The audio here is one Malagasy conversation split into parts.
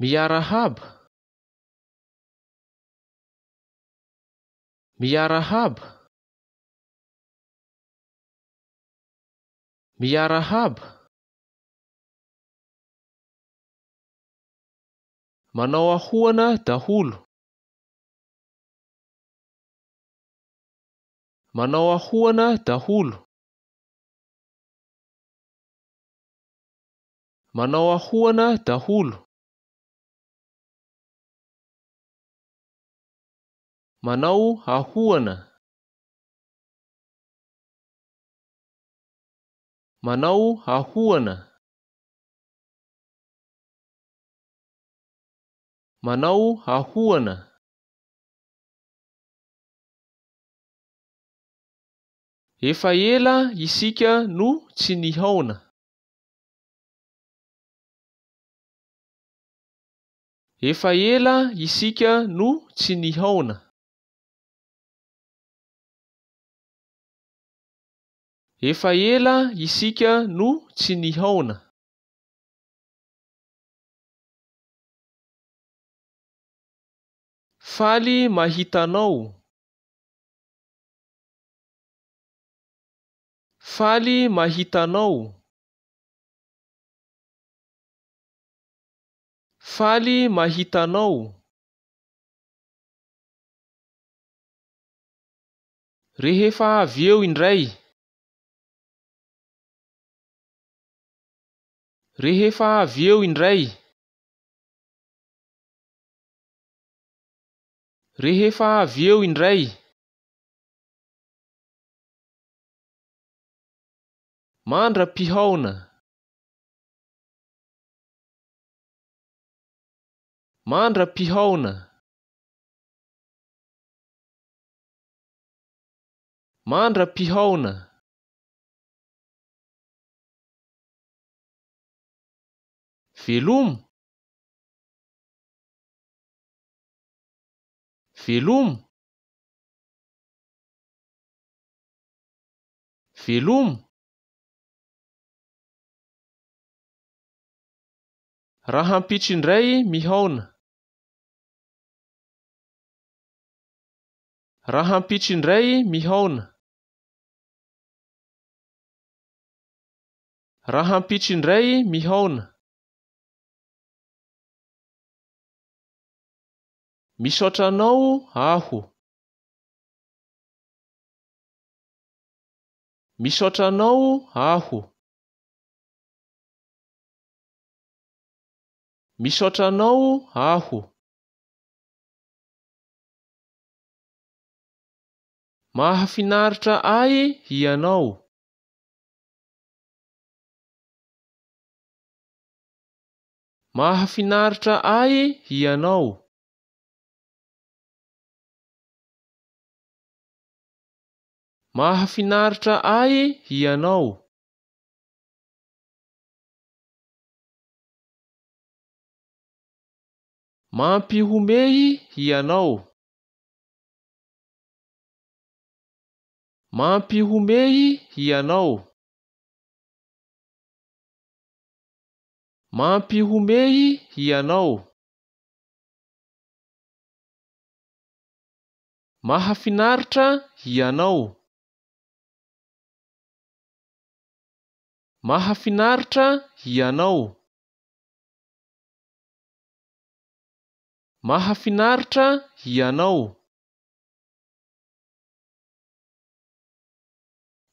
Mia Rahab, Mia Rahab, Mia Rahab. Manao ahoana daholo. Manao ahoana daholo. Manao ahoana daholo. manao ahoana manao ahoana manao ahoana efa ela isika no tsi ny haona efa ela isika no tsi ny haona efa ela isika no tsy ny haona faly mahitanao faly mahitanao faly mahitanao rehefa avy eo indray rehefa avy eo indray rehefa avy eo indray mandra pihaona mandra pihaona mandra mpihaona في في لوم لوم في لوم راه امبيتشين راي ميهون راه امبيتشين راي ميهون راه امبيتشين راي ميهون misaoatranao aho misotranao aho misotranao aho mahafinaritra ay ianao mahafinaritra ay ianao mahafinaritra ahy hianao mampihomehy hianao mampihomehy hianao mampihomehy hianao mahafinaritra hianao mahafinaritra ianao mahafinaritra ianao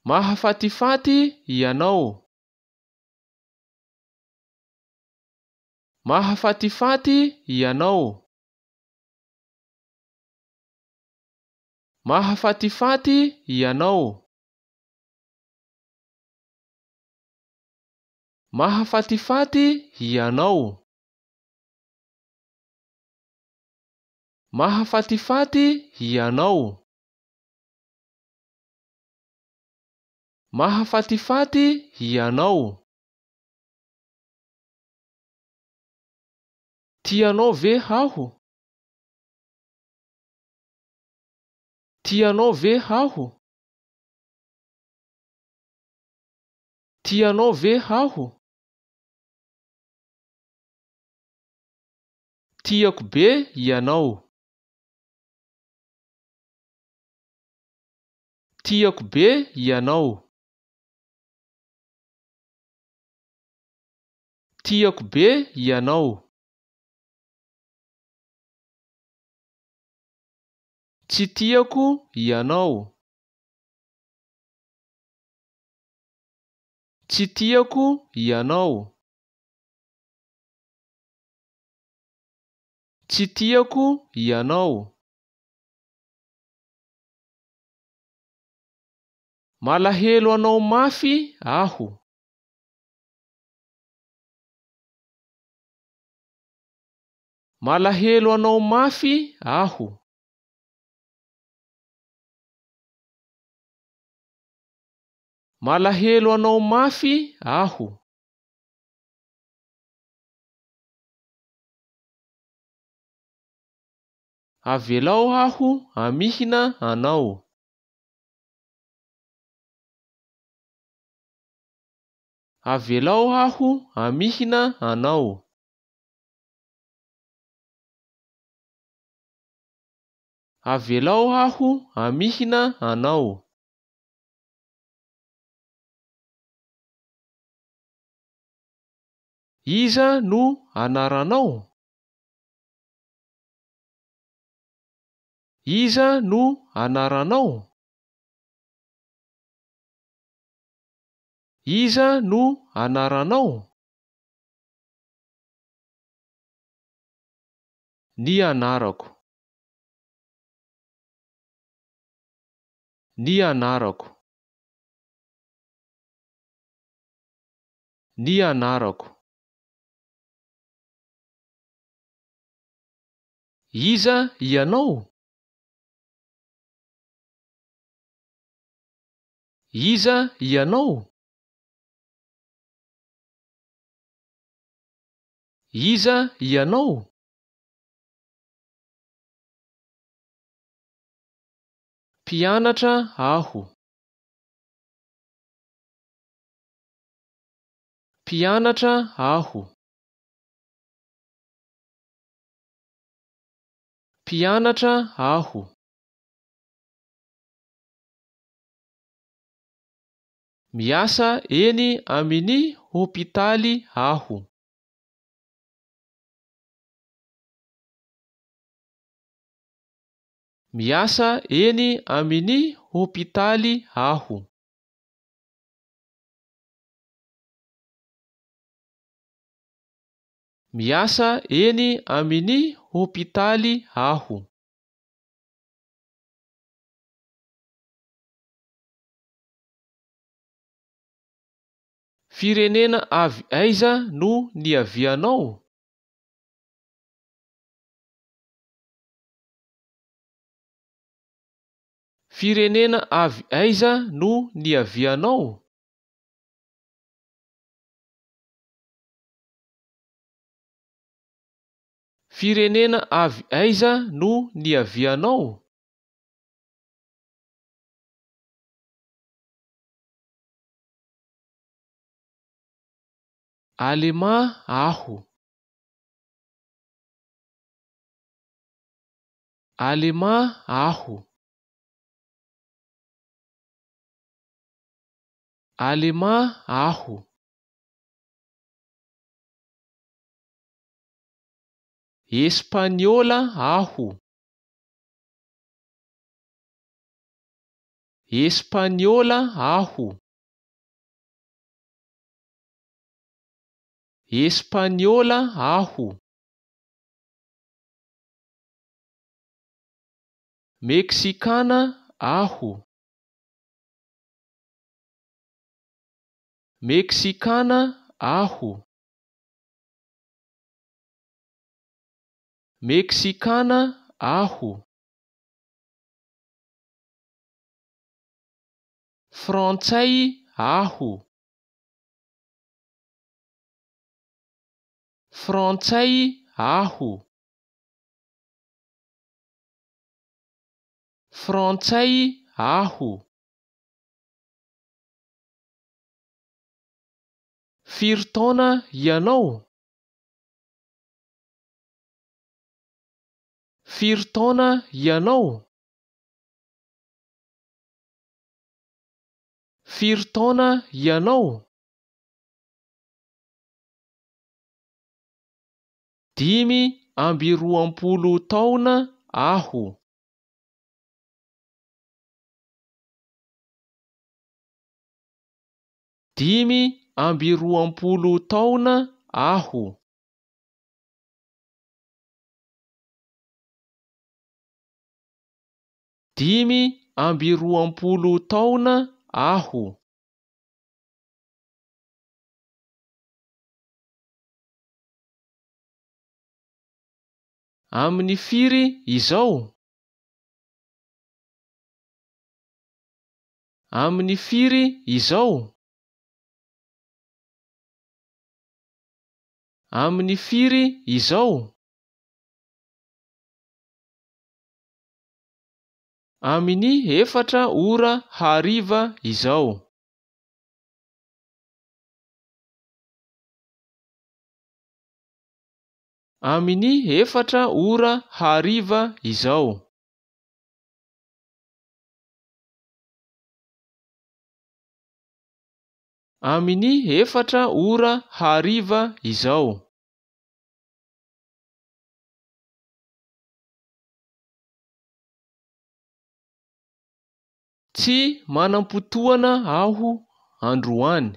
mahafatifaty ianao mahafatifaty ianao mahafatifaty ianao mahafatifaty ianao mahafatifaty ianao mahafatifaty ianao tianao ve haho tianao ve haho tianao ve haho tiako be ianao tiako be ianao tiako be ianao tsy tiako ianao tsy tiako ianao tsy tiako ianao malahelo anao mafy aho malahelo anao mafy aho malahelo anao mafy aho avelao aho amihina anao avelao aho amihina anao avelao aho amihina anao iza no anaranao iza no anaranao iza no anaranao ny anarako ny anarako ny anarako iza ianao iza ianao iza ianao mpianatra aho mpianatra aho mpianatra aho miasa eny amin'ny hôpitaly aho. Miasa eny amin'ny hôpitaly aho. Miasa eny amin'ny hôpitaly aho. firenena avy aiza no ny avianao firenena avy aiza no ny avianao firenena avy aiza no ny avianao alemã ahu alemã ahu alemã ahu espanhola ahu espanhola ahu Española ajo. Mexicana ajo. Mexicana ajo. Mexicana ajo. fronte ajo. frantsay aho frantsay aho firitaona ianao firitaona ianao firitaona ianao dimy ambyroaampolo taona aho dimy ambiroaampolo taona aho dimy ambiroaampolo taona aho amin'ny firy izao amin'ny firy izao amin'ny firy izao aminy efatra ora hariva izao aminy efatra ora hariva izao aminy efatra ora hariva izao tsy manampotoana aho andro any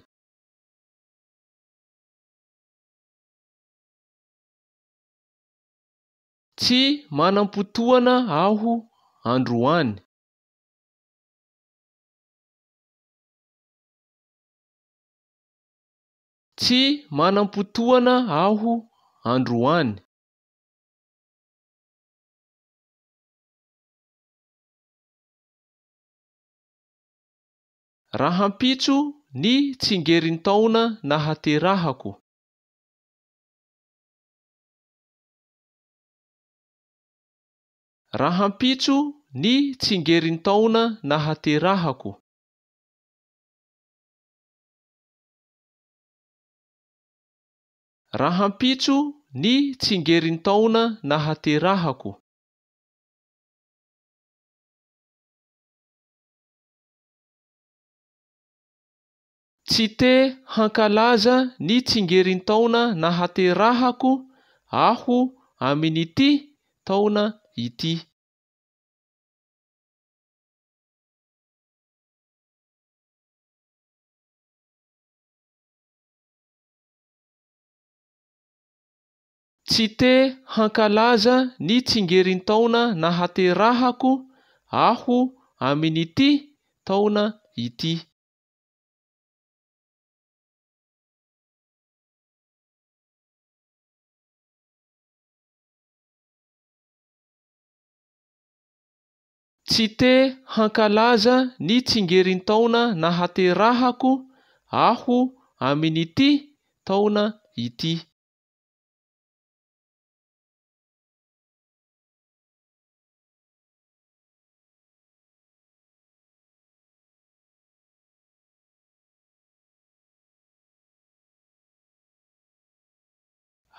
tsy manam-potoana aho androany tsy manam-potoana aho androany rahampitso ny tsingerintaona nahaterahako raham-pitso ny tsingerin-taona nahaterahako raham-pitso ny tsingerin-taona nahaterahako tsyte hankalaza ny tsingerin-taona nahaterahako aho aminy ty taona ity tsyte hankalaza ny tsingerin-taona nahaterahako aho amin'ty taona ity tsy te hankalaza ny tsingerin-taona nahaterahako aho aminyity taona ity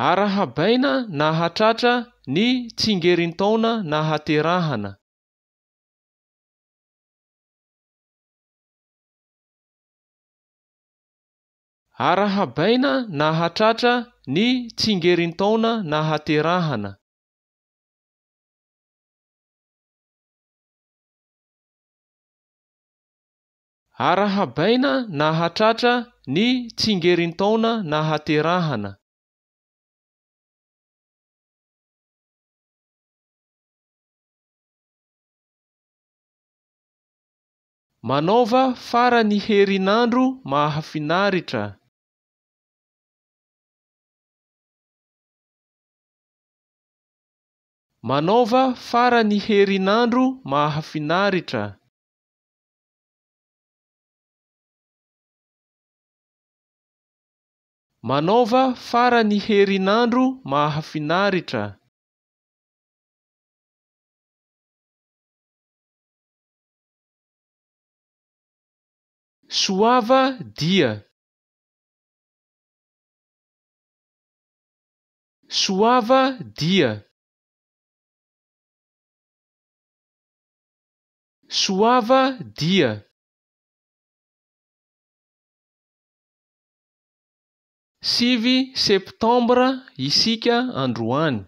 arahabaina nahatratra ny tsingerin-taona nahaterahana arahabaina nahatratra ny tsingerin-taona nahaterahana arahabaina nahatratra ny tsingerin-taona nahaterahana manaova fara ny herin'andro mahafinaritra manaova fara ny herin'andro mahafinaritra manaova fara ny herin'andro mahafinaritra soava dia soava dia soava dia sivy septambra isika androany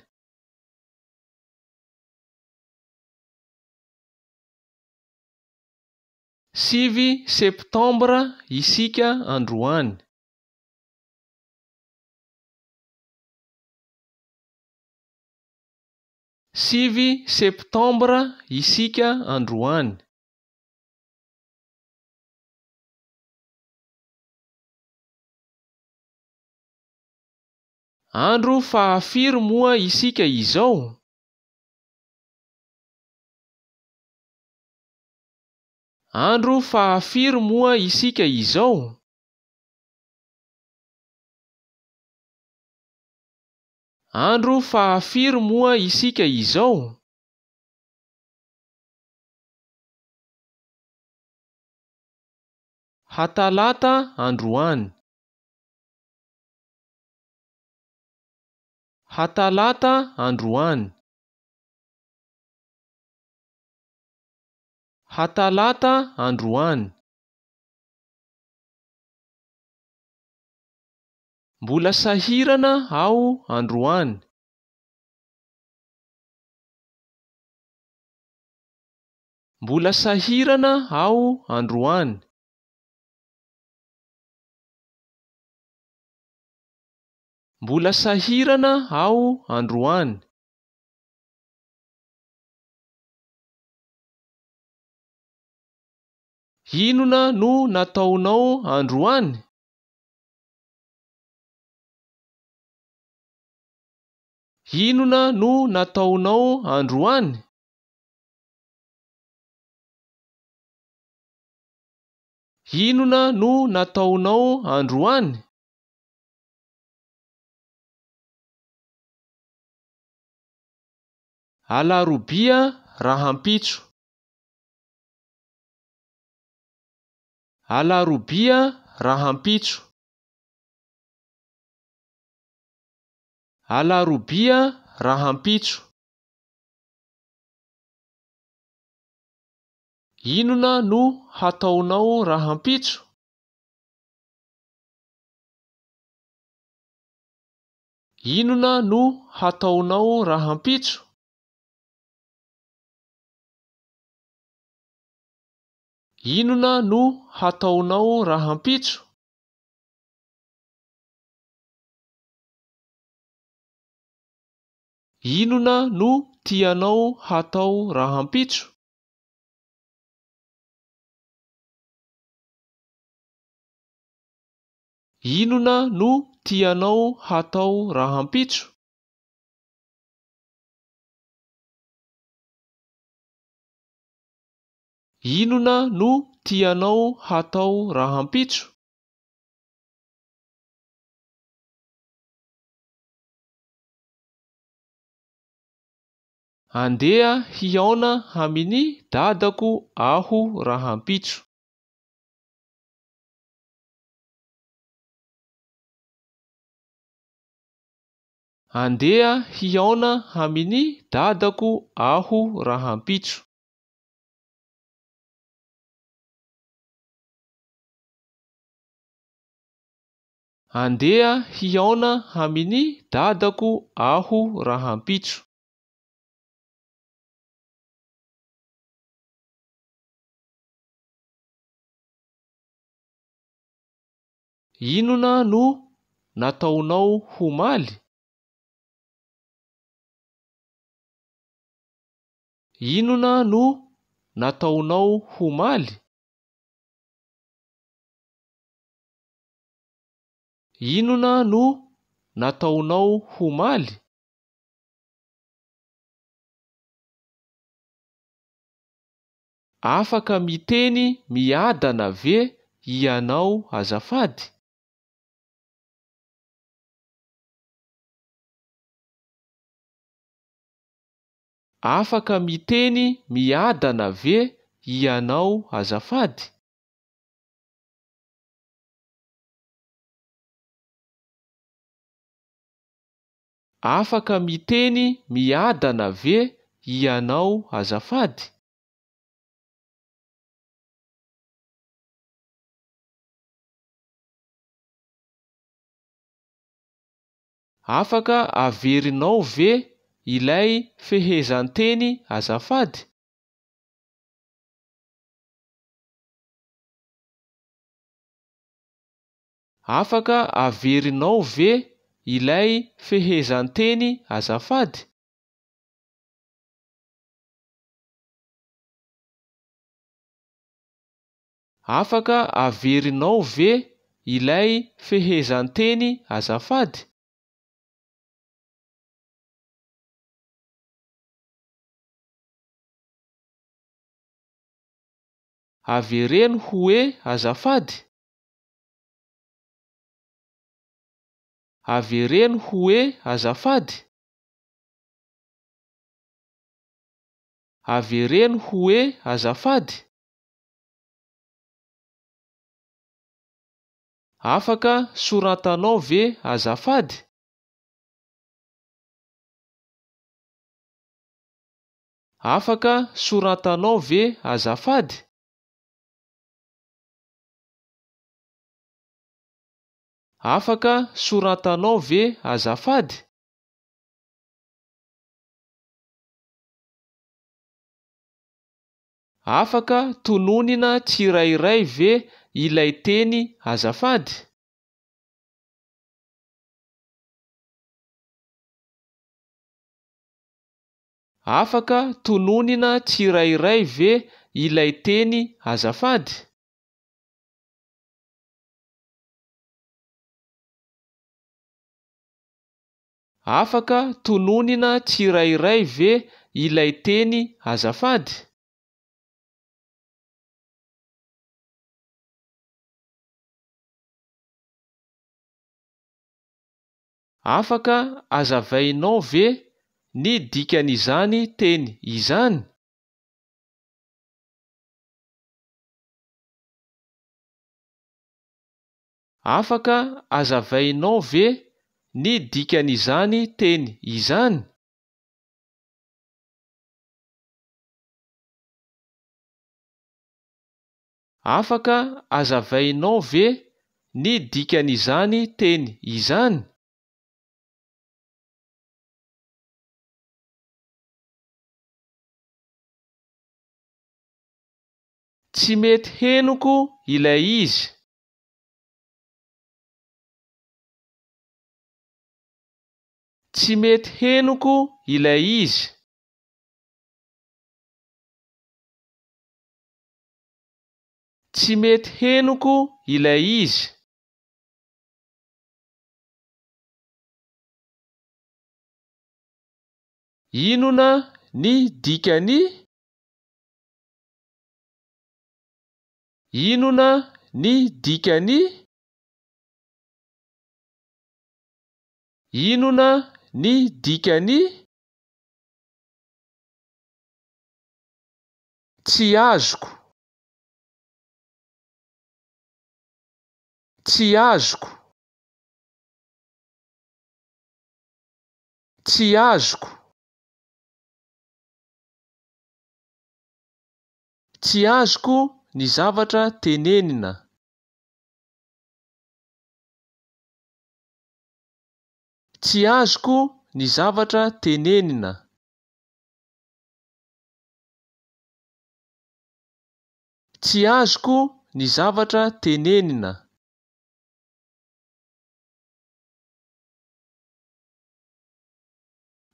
sivy septambra isika androany sivy septambra isika androany andro fahafiro moa isika izao andro fahafiro moa isika izao andro fahafiro moa isika izao hatalata andro any hatalata andro any hatalata andro any mbola sahirana ao androany mbola sahirana ao androany mbola sahirana ao androany inona no nataonao androany inona no nataonao androany inona no nataonao androany alarobia rahampitso alarobia rahampitso alarobia rahampitso inona no hataonao rahampitso inona no hataonao rahampitso inona no hataonao rahampitso inona no tianao hatao rahampitso inona no tianao hatao rahampitso inona no tianao hatao rahampitso andeha hiaona haminy dadako aho rahampitso andeha hiaona haminy dadako aho rahampitso andeha hiaona haminy dadako aho rahampitso inona no nataonao homaly inona no nataonao homaly inona no nataonao homaly afaka miteny miadana ve ianao azafady afaka miteny miadana ve ianao azafady afaka miteny miadana ve ianao azafady afaka averinao ve ilay fehezan-teny azafady afaka averinao v ilay fehezan-teny azafady afaka verinao ve ilay fehezan-teny azafady avereno hoe azafady avereno hoe azafady avereno hoe azafady afaka sorantanao ve azafady afaka sorantanao ve azafady afaka sorantanao ve azafady afaka tononina tsirairay ve ilay teny azafady afaka tononina tsirairay ve ilay teny azafady afaka tononina tsirairay ve ilay teny azafady afaka azavainao ve ny dikan' izany teny izany afaka azavainao ve ny dikany izany teny izany afaka azavainao ve ny dikany izany teny izany tsy mety heniko ilay izy tsy mety henoko ilay izy tsy mety henoko ilay izy inona ny dikany inona ny dikany inona ny dikany tsy hazoko tsy hazoko tsy hazoko tsy hazoko ny zavatra tenenina tsy azoko ny zavatra tenenina tsy azoko ny zavatra tenenina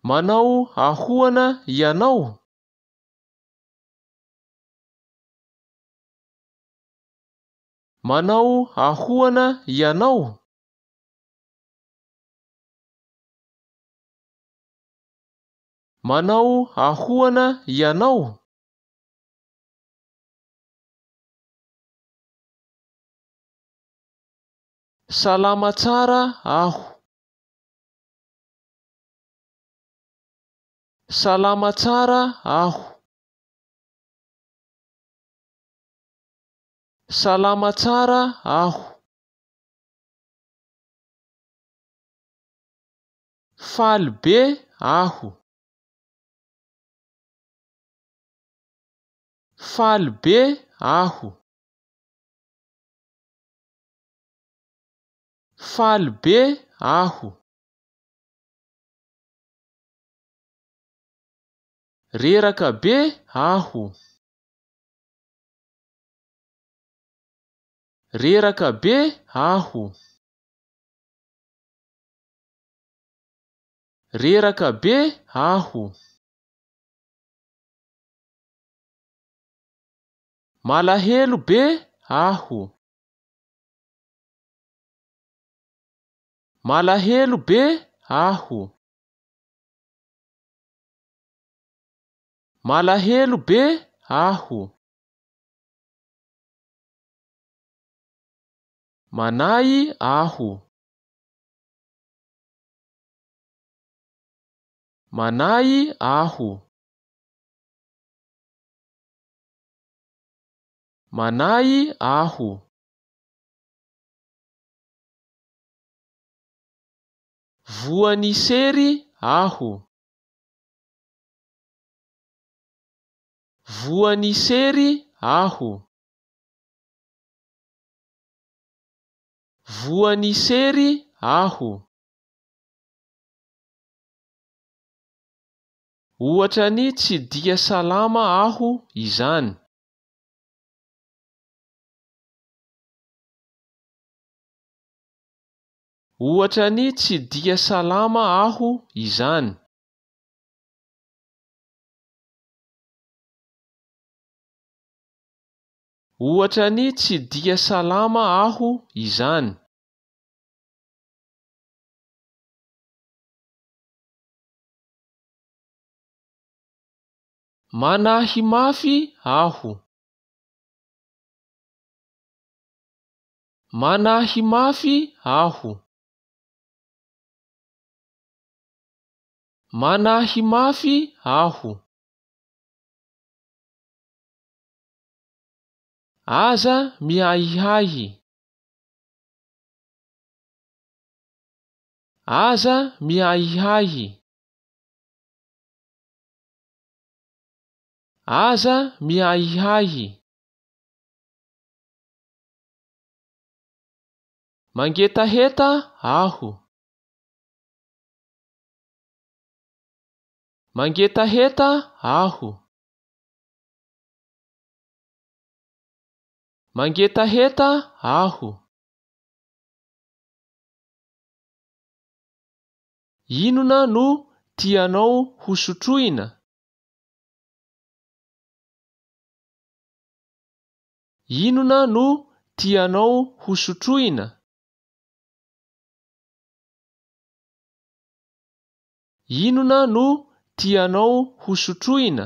manao ahoana ianao manao ahoana ianao manao ahoana ianao salama tsara aho salama tsara aho salama tsara aho faly be aho Fale be Arro. Fale be Arro. Reraka be Arro. Reraka be Arro. Reraka be arro. malahelo be aho malahelo be aho malahelo be aho manai aho manai aho manay aho voany sery aho voany sery aho voany sery aho ohatrany tsy dia salama aho izany ohatrany tsy dia salama aho izany ohatrany tsy dia salama aho izany manahy mafy aho manahy mafy aho manahy mafy aho aza miahihahy aza miahihahy aza miahihahy mangetaheta aho mangeta heta aho mangeta heta aho inona no tianao hosotroina inona no tianao hosotroina inona no tianao hosotroina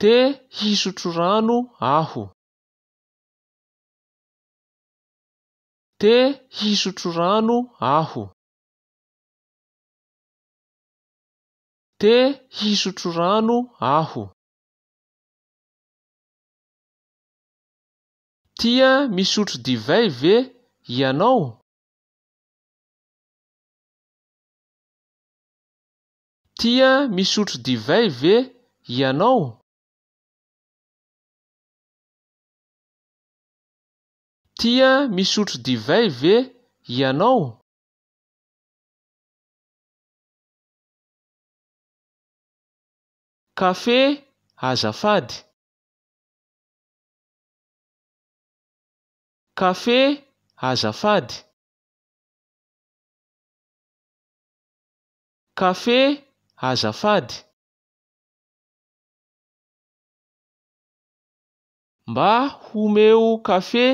te hisotro rano aho te hisotro rano aho te hisotro rano aho tia misotro divay ve ianao tia misotro diva ve ianao tia misotro divay ve ianao kafe azafady kafe azafady kafe azafady mba homeo kafe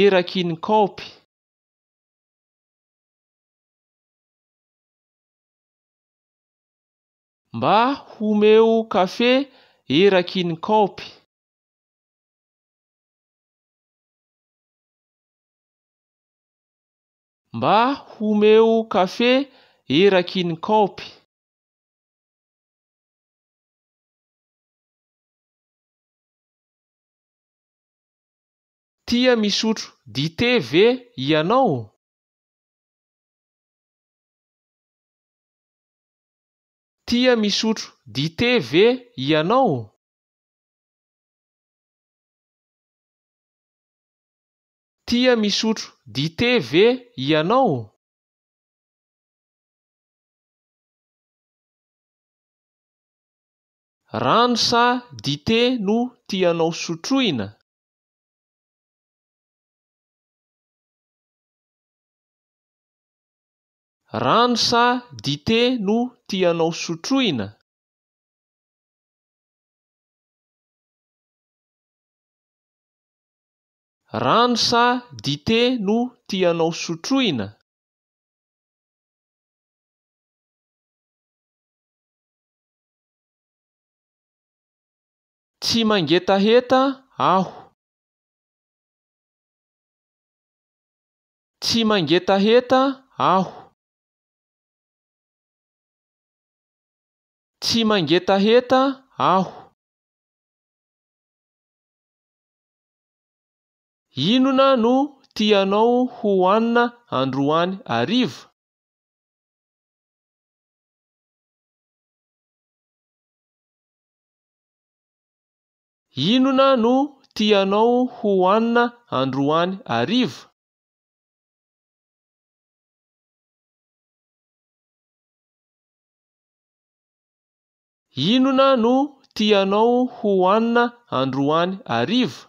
eraky ny kopy mba homeo kafe eraky ny kopy mba homeo kafe erakyny kopy tia misotro dite ve ianao tia misotro dite ve ianao tia misotro dite ve ianao rano sa dite no tianao sotroina rano sa dite no tianao sotroina rano sa dite no tianao sotroina tsy mangeta heta aho tsy mangeta heta aho tsy mangetaheta aho inona no tianao hoanina androany ariva inona no tianao hoanina androany ariva inona no tianao hoanina androoany ariva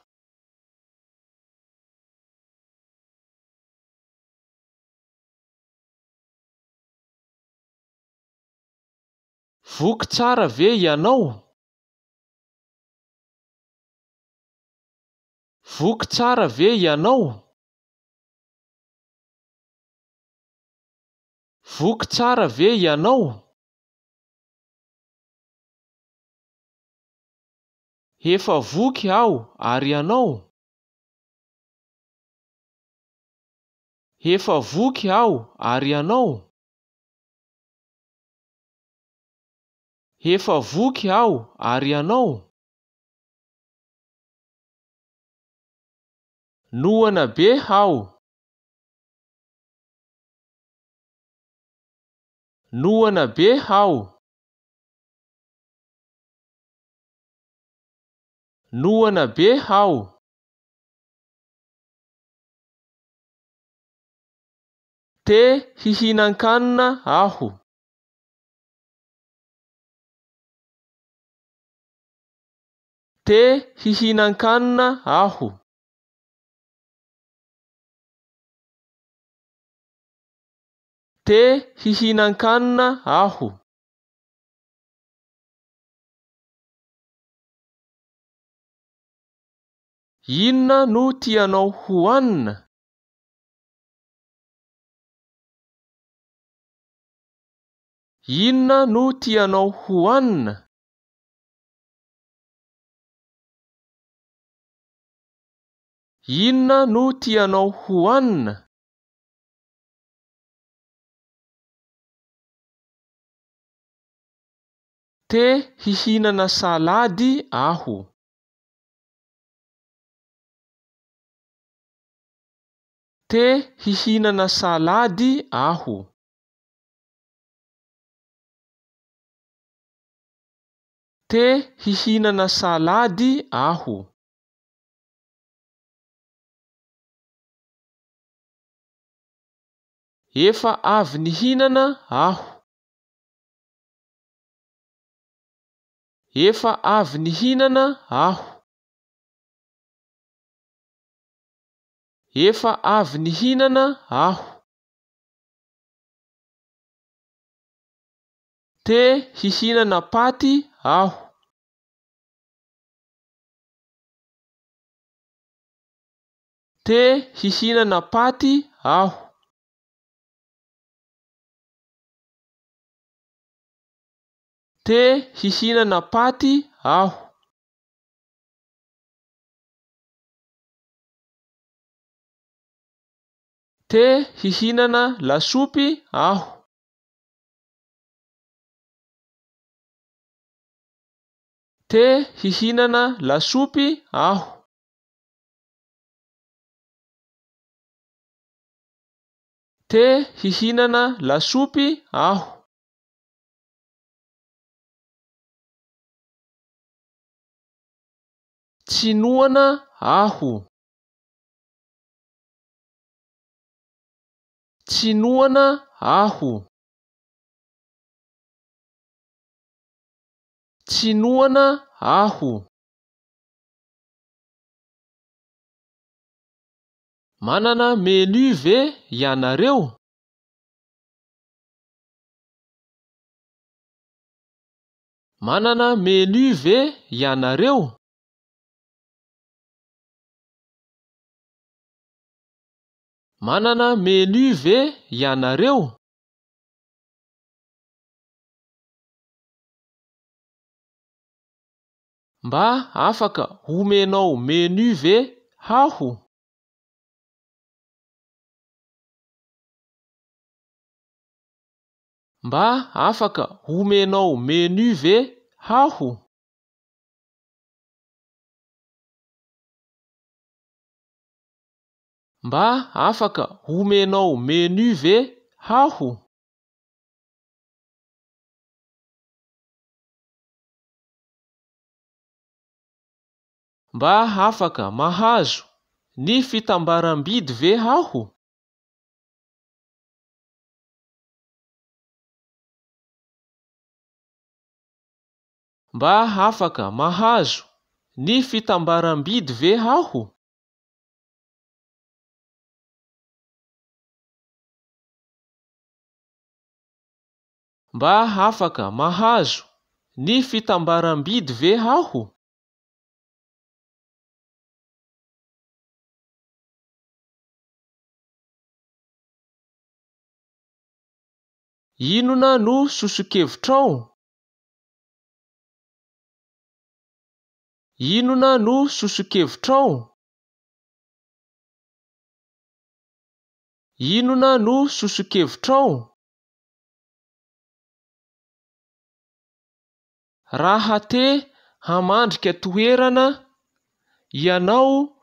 voky tsara ve ianao voky tsara ve ianao voky tsara ve ianao efa voky ao ary anao efa voky ao ary anao efa voky ao ary anao nohana be hao nohana be hao nohanabe hao te sisinan-kanina aho te sisinan-kanna aho te sisinan-kanina aho inona no tianao hoanina inona no tianao hoanina inona no tianao hoanina te hihinana saladi aho te hihinana salady aho te hihinana salady aho efa avy ny hinana aho efa avy ny hinana aho efa avy ny hinana aho te hisinana paty aho te hisinana paty aho te hisinana paty aho te hihinana lasopy aho te hihinana lasopy aho te hihinana lasopy aho tsinoana aho tsinoana aho tsinoana aho manana menu ve ianareo manana menu ve ianareo manana menu ve ianareo mba afaka homenao menu ve haho mba afaka homenao menu ve haho mba afaka homenao menu ve haho mba afaka mahazo ny fitambaram-bidy ve haho mba afaka mahazo ny fitambaram-bidy ve haho mba afaka mahazo ny fitambaram-bidy ve aho inona no soso-kevitrao inona no soso-kevitrao inona no soso-kevitrao rahate hamandrika toherana ianao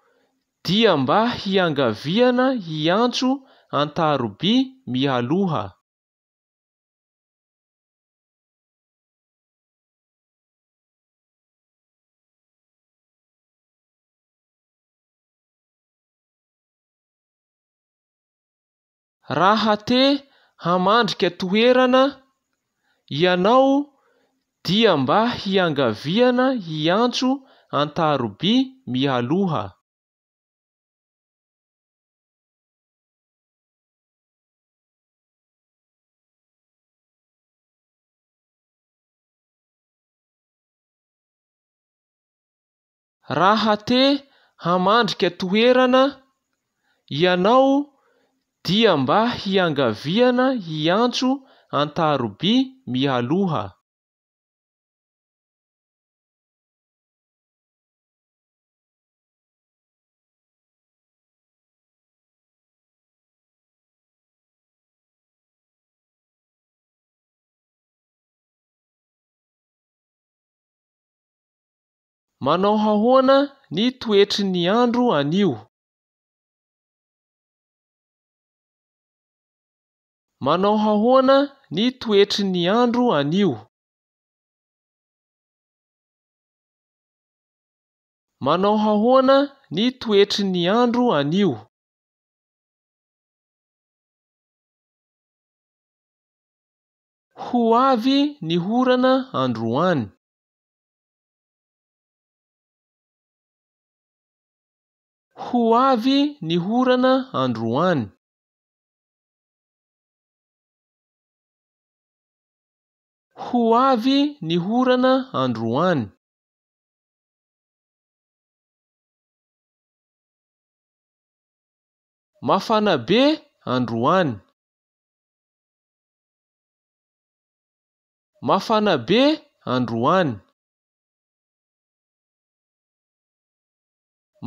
dia mba hiangaviana iantso antaroby mialoha rahate hamandrika toherana ianao dia mba hiangaviana hantso antaroby mialoha rahate hamandrika toherana ianao dia mba hiangaviana iantso antaroby mialoha manao hahoana ny toetry ny andro anio manao hahoana ny toetry ny andro anio manao hahoana ny toetry ny andro anio ho avy ny horana andro any ho avy ny horana androany ho avy ny horana androany mafanabe androany mafanabe androany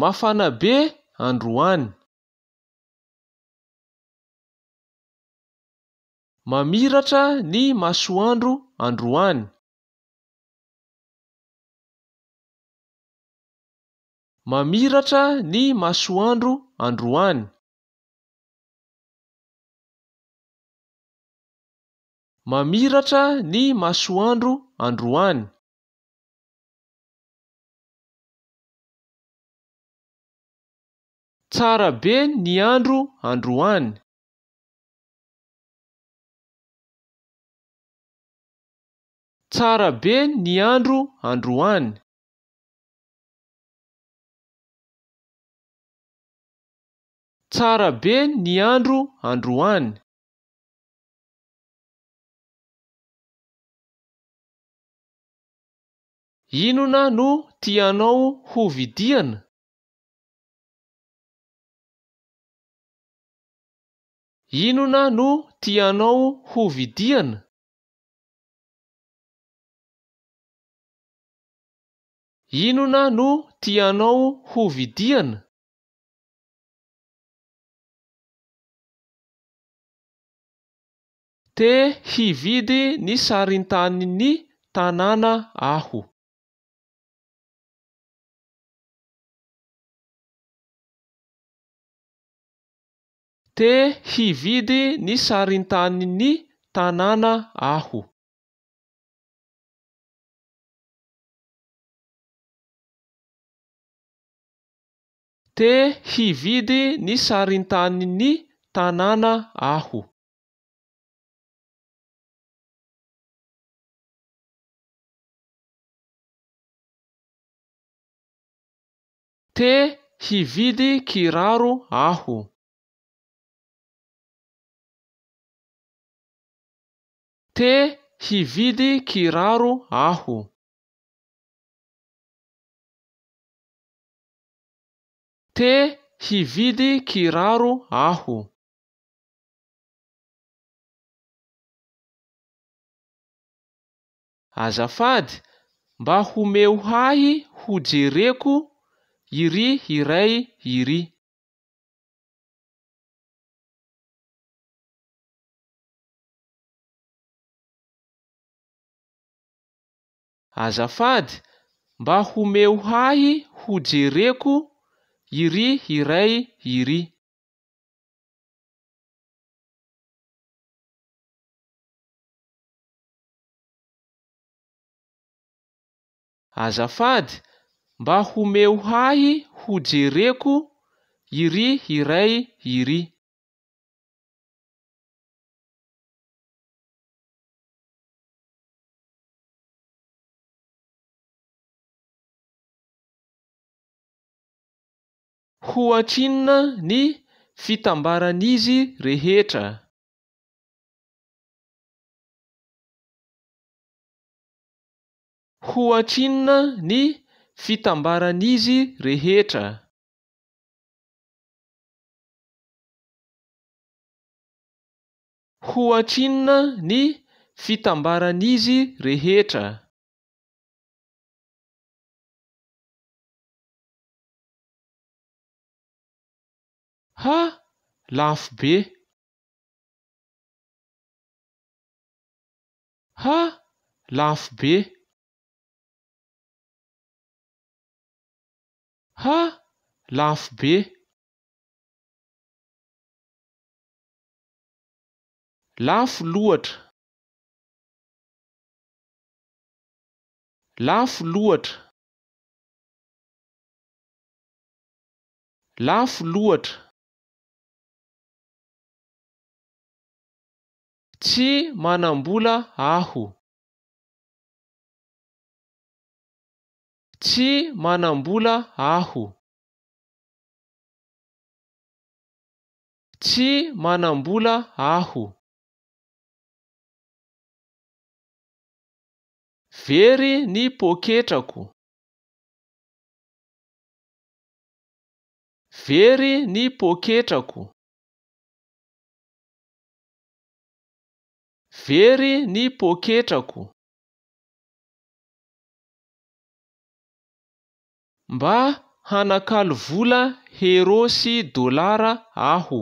mafanabe androany mamiratra ny masoaandro androany mamiratra ny masoaandro androany mamiratra ny masoaandro androany tsarabe ny andro androany tsarabe ny andro androany tsarabe ny andro androany inona no tianao hovidiana inona no tianao hovidiana inona no tianao hovidiana te hividy ny sarintani'ny tanàna aho te hividy ny sarintani'ny tanana aho te hividy ny sarintani'ny tanana aho te hividy kiraro aho te hividy kiraro aho te hividy kiraro aho azafady mba homeo hahy ho jereko iry iray iry azafady mba homeo hahy ho jereko iry iray iry azafady mba homeo hahy ho jereko iry iray iry hoatrinna ny fitambaran'izy rehetra hoatrinna ny fitambaran'izy rehetra hoatrinna ny fitambaran'izy rehetra Hä? Love B? Hä? Love B? Hä? Love B? Love Lourdes. Love Lourdes. Love Lourdes. tsy manambola aho tsy manambola aho tsy manambola aho very ny poketrako very ny poketrako very ny poketrako mba hanakalo vola herosy dolara aho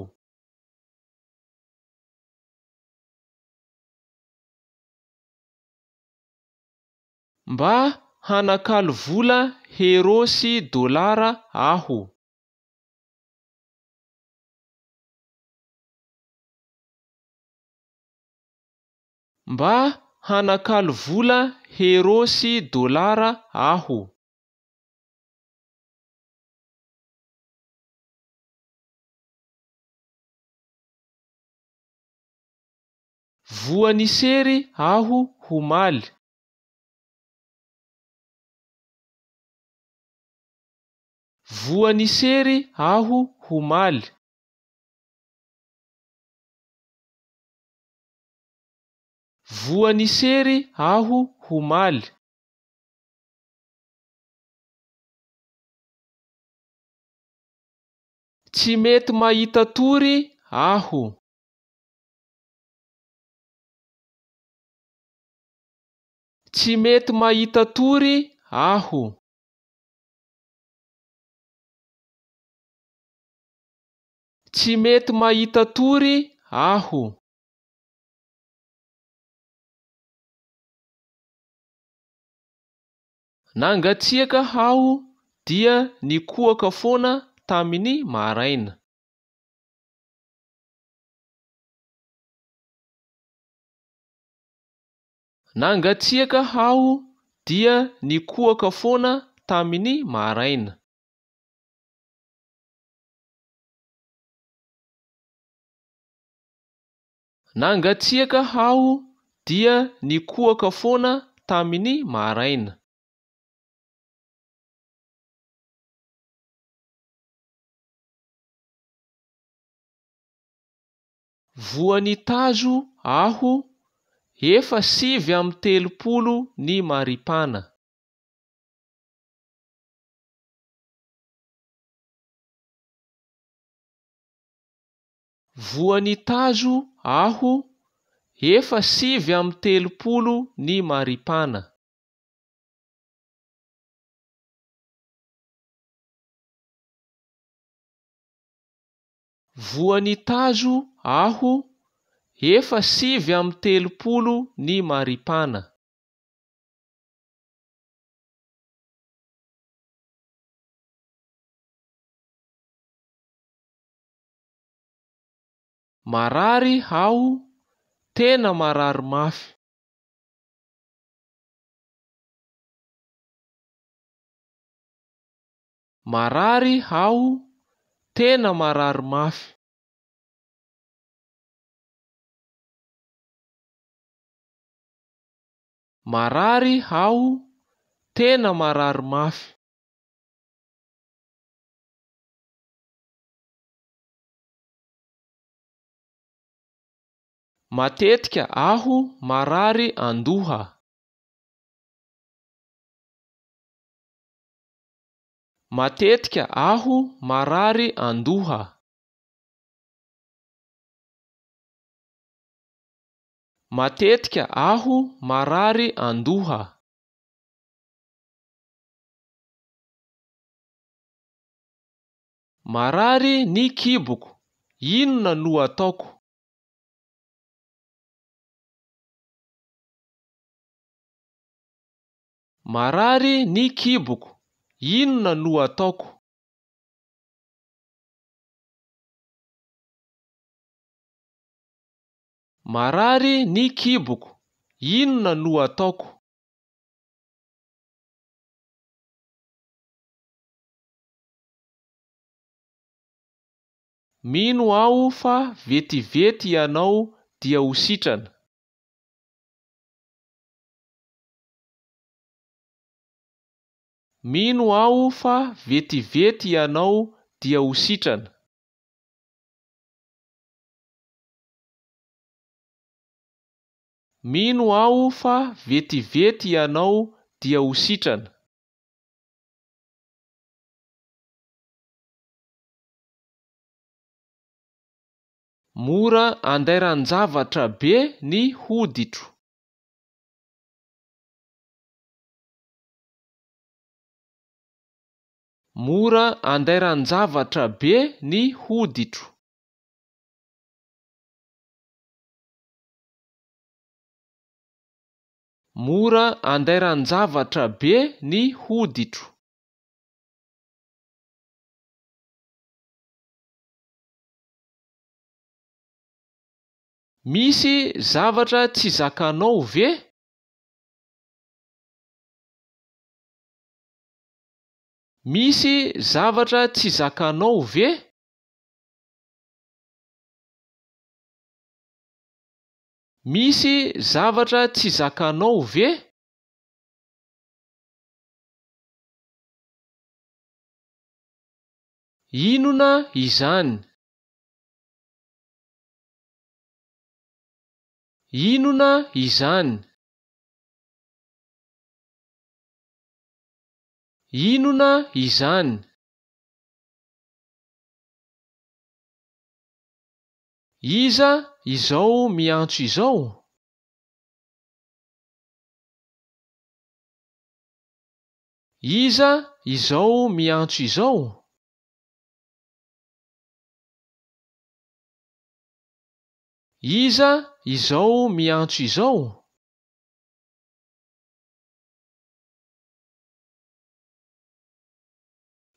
mba hanakalo vola heros dolra aho mba hanakalo vola herosy dolara aho voany sery aho ho maly voany sery aho ho maly voany sery aho ho maly tsy mety mahita tory aho tsy mety mahita tory aho tsy mety mahita tory aho nangatsiaka haho dia ni koaka foana taminy maraina nangatsiaka haho dia ni koaka foana taminy maraina nangatsiaka haho dia ni koaka foana taminy maraina voany tazo aho efa sivy amy telopolo ny maripana voany tazo aho efa sivy amy telopolo ny maripana voany tazo aho efa sivy amy telopolo ny maripana marary aho tena marary mafy marary aho tena marary mafy marary aho tena marary mafy matetika aho marary andoha matetika aho marary andoha matetika aho marary andoha marary ny kiboko inona no ataoko marary ny kiboko inona noh ataoko marary ny kiboko inona no ataoko mino aho fa vetivety ianao dia hositrana mino aho fa vetivety ianao dia hositrana mino aho fa vetivety ianao dia hositrana mora andairanjavatra be ny hoditro mora andairanjavatra be ny hoditro mora andairanjavatra b ny hoditro misy zavatra tsy zakanao ve misy zavatra tsy zakanao ve misy zavatra tsy zakanao ve inona izany inona izany inona izany iza izao miantso izao iza izao miantso izao iza izao miantso izao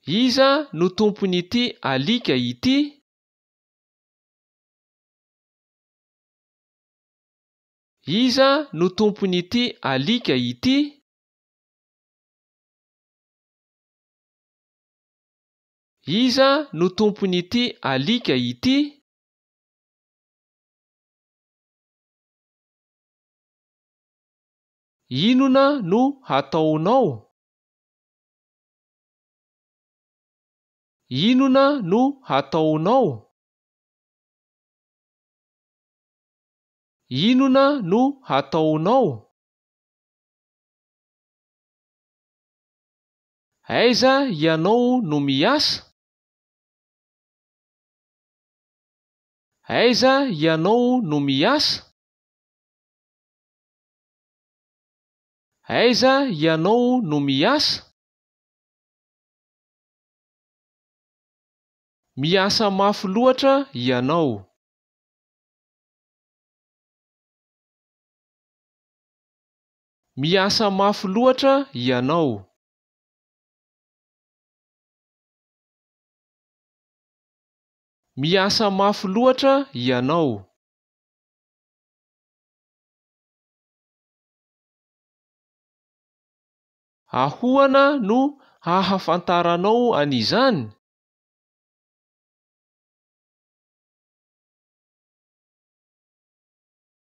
iza no tompony ity alika ity iza no tompony ity alika ity iza no tompony ity alika ity inona no hataonao inona no hataonao inona no hataonao aiza ianao no miasa aiza ianao no miasa aiza ianao no miasa miasa mafo loatra ianao miasa mafo loatra ianao miasa mafo loatra ianao ahoana no hahafantaranao anizany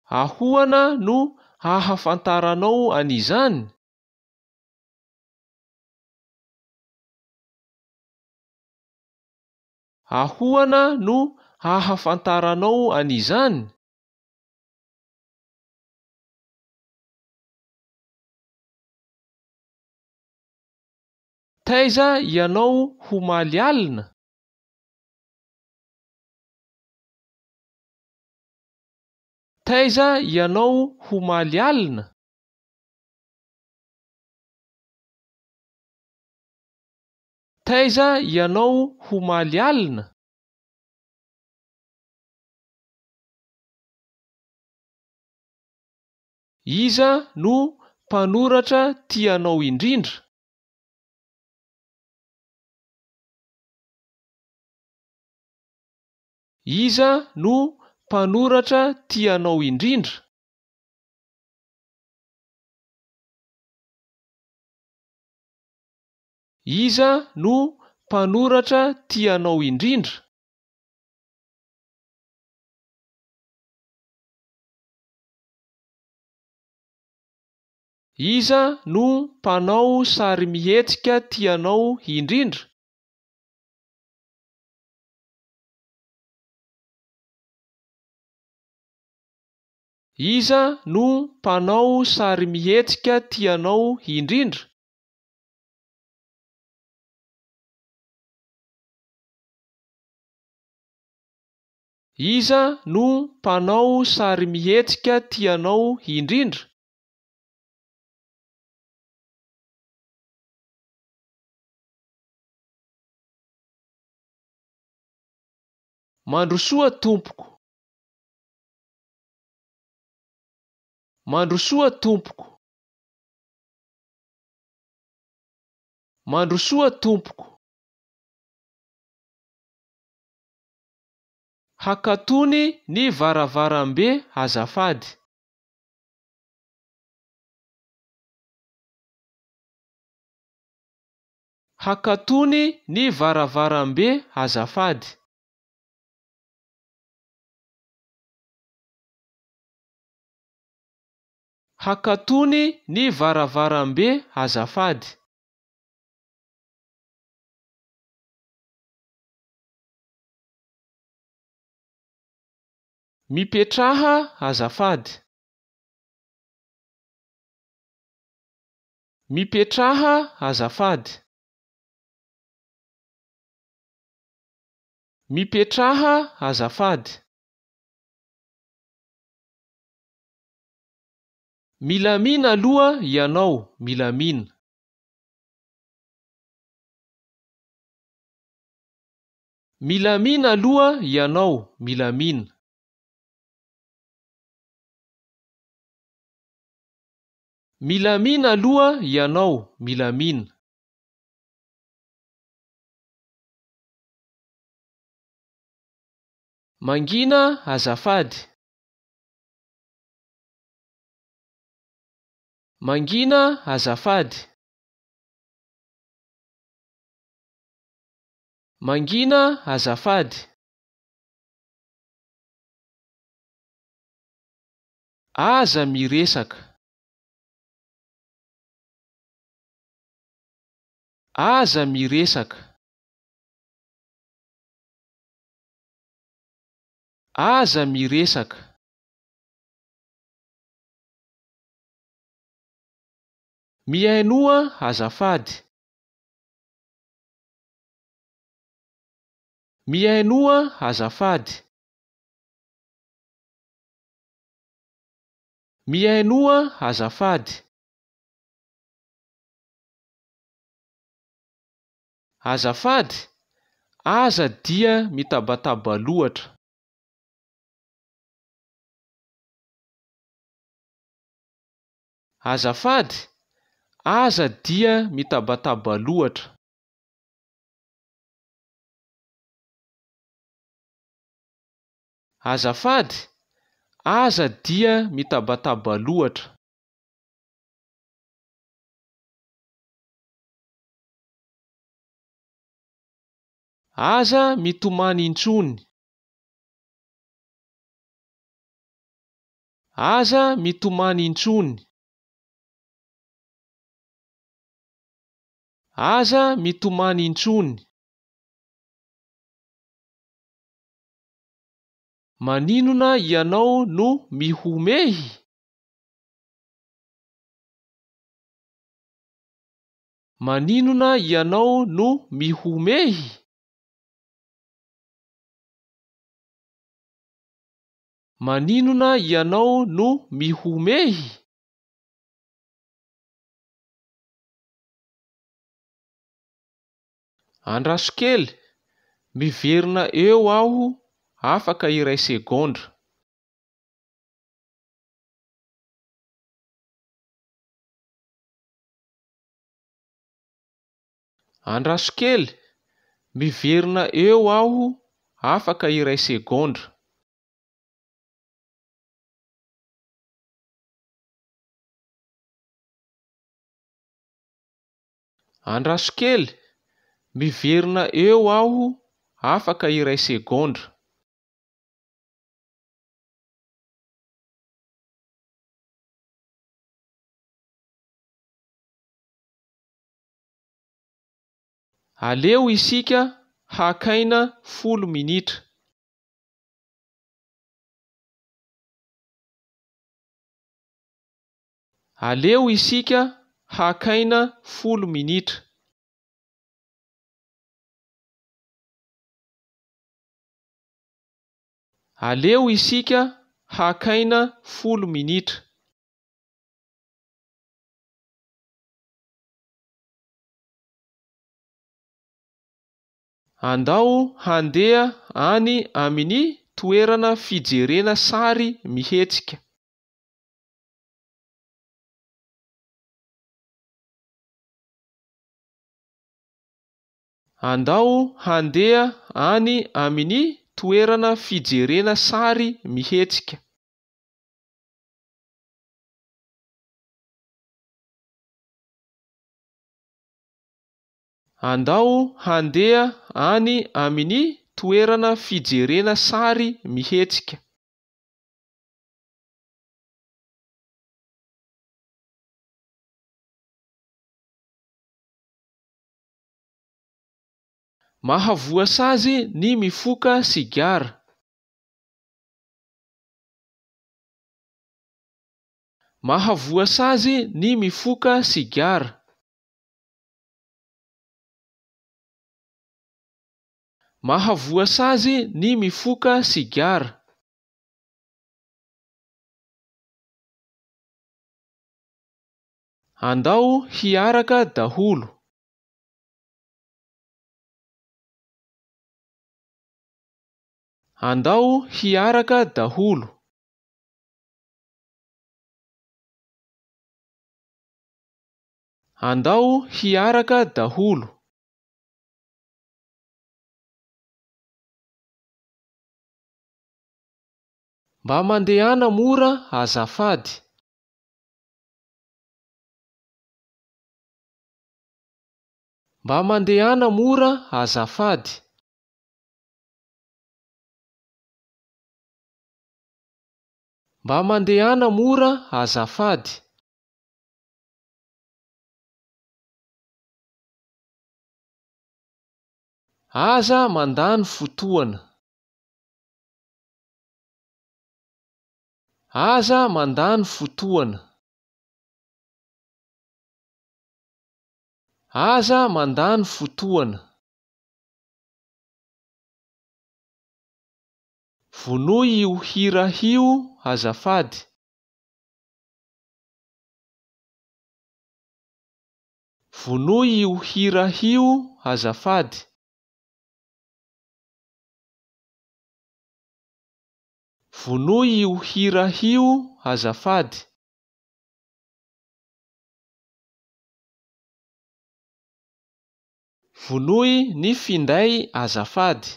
ahoana no hahafantaranao anizany ahoana no hahafantaranao anizany taiza ianao homaly alina taiza ianao homalyalina taiza ianao homalyalina iza no mpanoratra tianao indrindra iza no panoratra tianao indrindra iza no mpanoratra tianao indrindra iza no mpanao sary mihetsika tianao indrindra iza no mpanao sary mihetsika tianao indrindra iza no mpanao sary mihetsika tianao indrindra mandrosoa tompoko mandrosoa tompoko mandrosoa tompoko hakatony ny varavarambe azafady hakatony ny varavarambe azafady hakatony ny varavarambe azafady mipetraha azafady mipetraha azafady mipetraha azafady milamina aloha ianao milamina milamina aloha ianao milamina milamina aloha ianao milamina mangina azafady mangina azafady mangina azafady aza miresaka aza miresaka aza miresaka miainoa azafady miainoa azafady miainoa azafady azafady aza dia mitabataba lohatra azafady aza dia mitabataba lohatra azafady aza dia mitabatabalohatra aza mitomany intsony aza mitomany intsony aza mitomany ntrony maninona ianao no mihomehy maninona ianao no mihomehy maninona ianao no mihomehy andrasokely miverina eo aho afaka iray segondra andrasokely miverina eo aho afaka iray segondr andrasokely miverina eo aho afaka iray segondra aleo isika hakaina folo minitra aleo isika hakaina folo minitra aleo isika hakaina folo minitra andao handeha any aminy toerana fijerena sary mihetsika andao handeha any aminy toerana fijerena sry mihetsika andao handeha any amin'ny toerana fijerena sary mihetsika mahavoas azy ny mifoka sigara mahavoas azy ny mifoka sigra mahavoas azy ny mifoka sigara andao hiaraka daholo andao hiaraka daholo andao hiaraka daholo mba mandehana mora azafady mba mandehana mora azafady mba mandehana mora azafady aza mandany fotoana aza mandany fotoana aza mandany fotohana vonoy o hira hio azafady vonoy o hira hio azafady vonoy o hira hio azafady vonoy ny finday azafady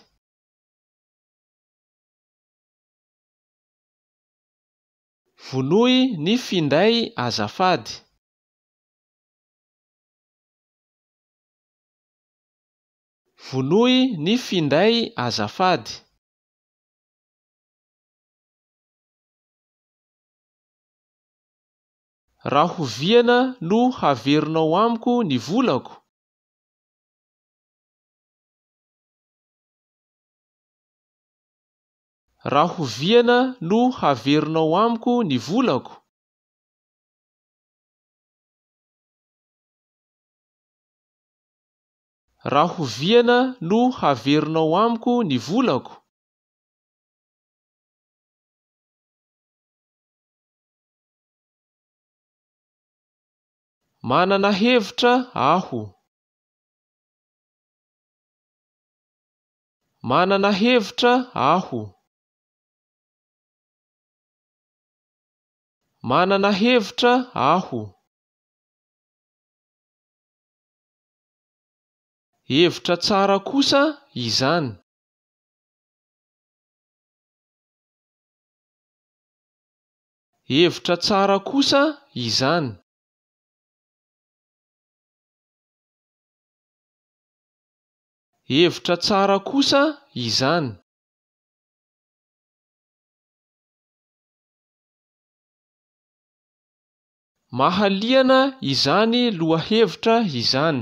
vonoy ny finday azafady vonoy ny finday azafady raha ho viana no haverinao amiko ny volako raho viana no haverinao amiko ny volako rahho viana no haverinao amiko ny volako manana hevitra aho manana hevitra aho manana hevitra aho hevitra tsara kosa izany hevitra tsara kosa izany hevitra tsara kosa izany mahaliana izany loha hevitra izany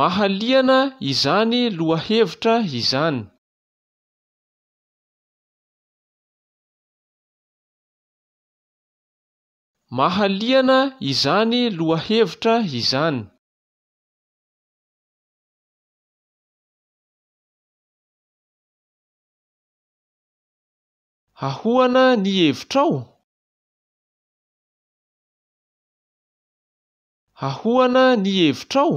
mahaliana izany loha hevitra izany mahaliana izany loha hevitra izany hahoana ny hevitrao hahoana ny hevitrao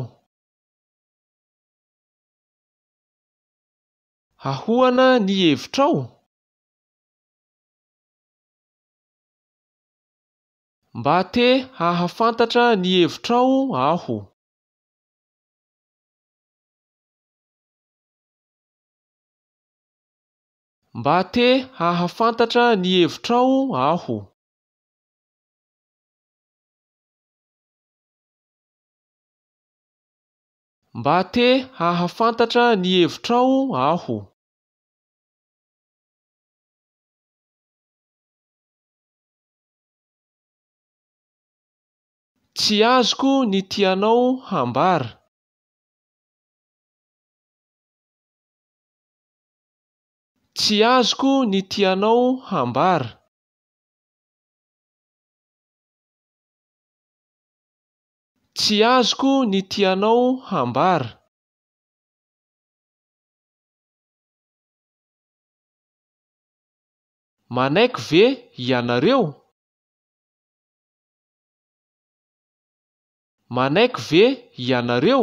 hahoana ny hevitrao mba te hahafantatra ny hevitrao aho mba te hahafantatra ny hevitrao aho mba te hahafantatra ny hevitrao aho tsy azoko ny tianao hambara tsy azoko nytihanao hambara tsy azoko nytihanao hambara manaiko ve ianareo manaiko ve ianareo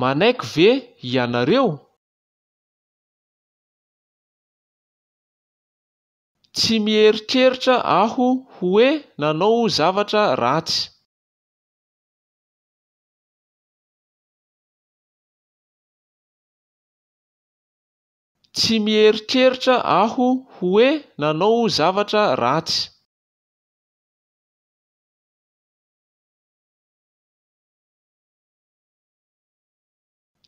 manaiko ve ianareo tsy miritreritra aho hoe nanao zavatra ratsy tsy mieritreritra aho hoe nanao zavatra ratsy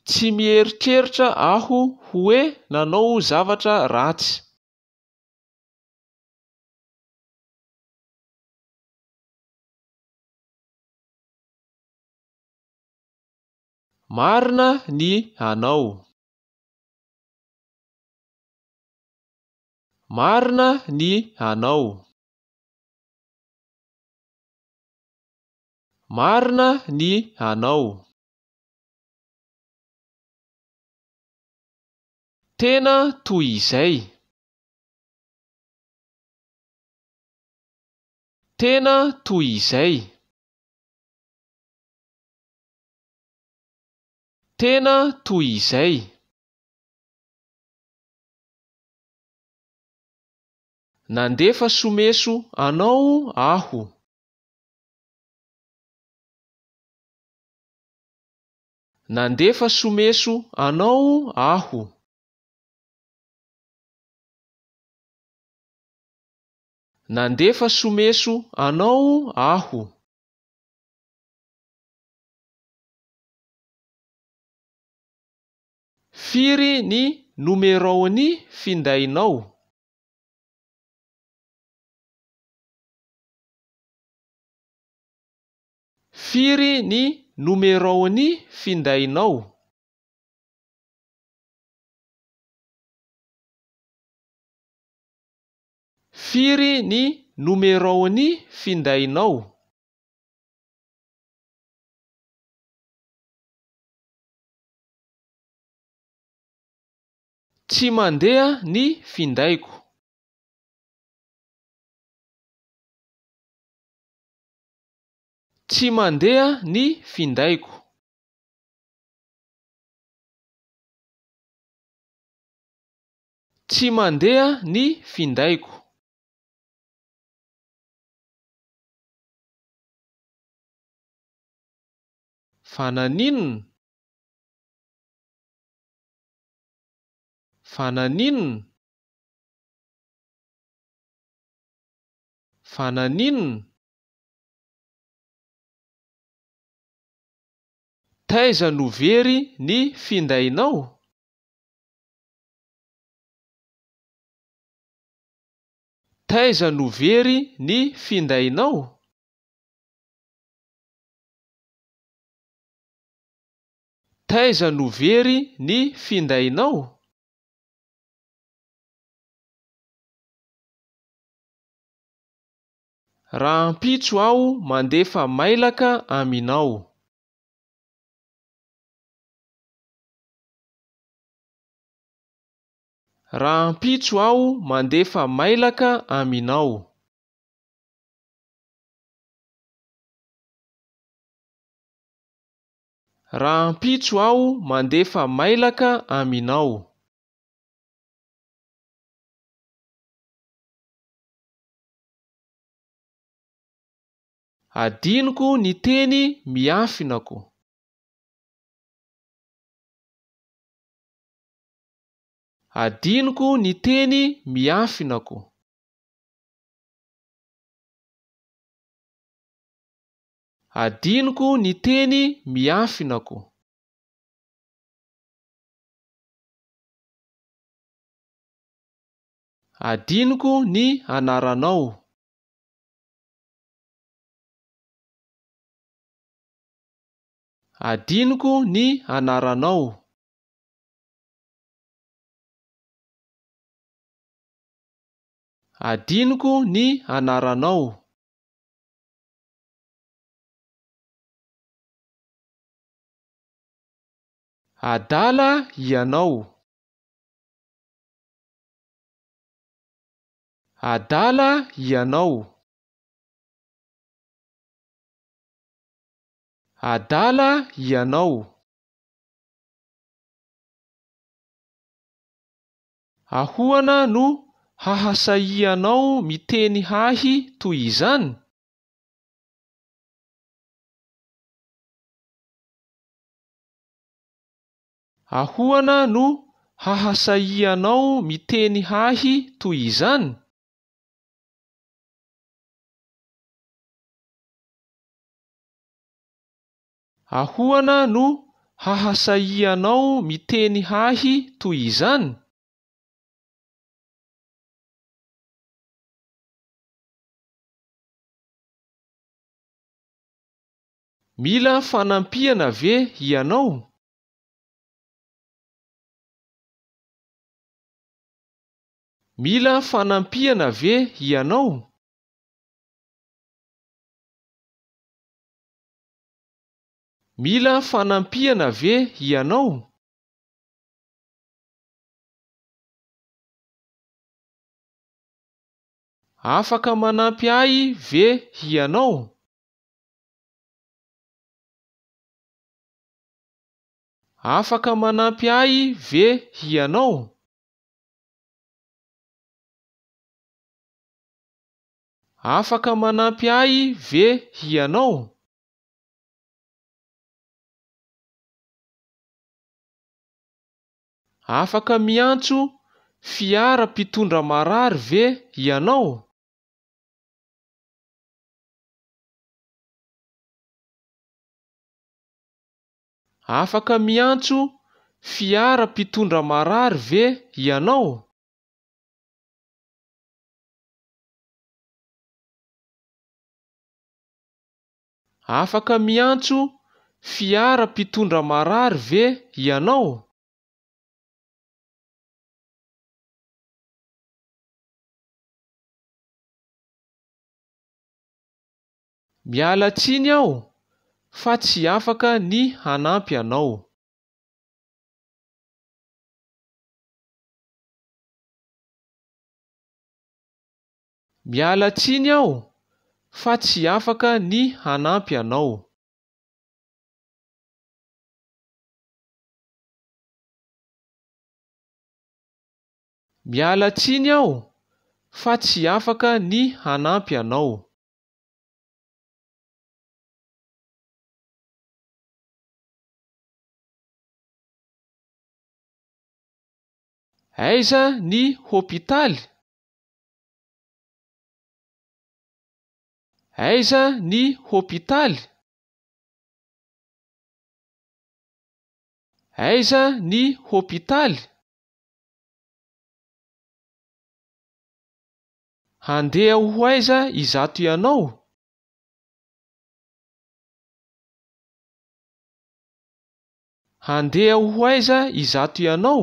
tsy mieritreritra aho hoe nanao zavatra ratsy marina ny anao marina ny anao marina ny anao tena toy izay tena toy izay tena toy izay nandefa someso anao aho nandefa someso anao aho nandefa someso anao aho firy ny nomeraony findainao firy ny nomeraony findainao firy ny nomeroaony findainao tsy mandeha ny findaiko tsy mandeha ny findaiko tsy mandeha ny findaiko fananinona fananinon fananinona taiza novery ny findainao taiza novery ny findainao taiza no very ny findainao raha ampitso ao mandefa mailaka aminao raha ampitso ao mandefa mailaka aminao raha ampitso ao mandefa mailaka aminao adiniko ny teny miafinako adiniko ny teny miafinako adiniko ny teny miafinako adiniko ny anaranao adiniko ny anaranao adiniko ny anaranao adala ianao adala ianao adala ianao ahoana no hahasaianao miteny hahy toy izany ahoana no hahasaianao miteny hahy toy izany ahoana no hahasaianao miteny hahy toy izany mila fanampihana ve ianao mila fanampiana ve hianao mila fanampiana ve hianao afaka manampy ay ve hianao afaka manampy ay ve hianao afaka manampy ay ve ianao afaka miantso fiara mpitondra marary ve ianao afaka miantso fiara mpitondra marary ve ianao afaka miantso fiara mpitondra marary ve ianao mialatsiny aho fa tsy afaka ny anampy anao mialatsiny ao fa tsy afaka ny anampy anao mialatsiny aho fa tsy afaka ny anampy anao aiza ny hôpitaly aiza ny hôpitaly aiza ny hôpitaly handeha oho aiza izato ianao handeha oho aiza izato ianao